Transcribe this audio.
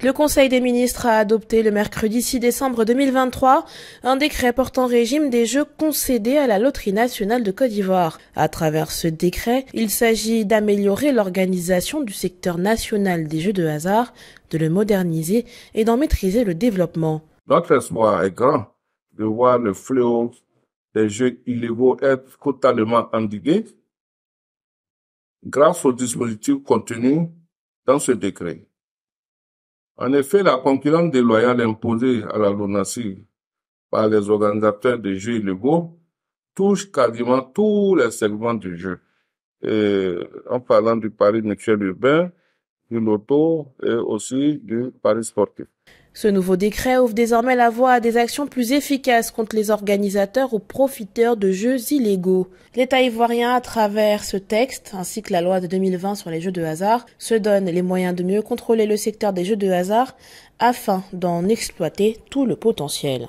Le Conseil des ministres a adopté le mercredi 6 décembre 2023 un décret portant régime des jeux concédés à la Loterie nationale de Côte d'Ivoire. À travers ce décret, il s'agit d'améliorer l'organisation du secteur national des jeux de hasard, de le moderniser et d'en maîtriser le développement. Notre espoir est grand de voir le fléau des jeux illégaux être totalement endigué grâce aux dispositifs contenus dans ce décret. En effet, la concurrence déloyale imposée à la Lunacy par les organisateurs de jeux illégaux touche quasiment tous les segments du jeu. en parlant du Paris mutuel urbain, du loto et aussi du pari sportif. Ce nouveau décret ouvre désormais la voie à des actions plus efficaces contre les organisateurs ou profiteurs de jeux illégaux. L'État ivoirien, à travers ce texte, ainsi que la loi de 2020 sur les jeux de hasard, se donne les moyens de mieux contrôler le secteur des jeux de hasard afin d'en exploiter tout le potentiel.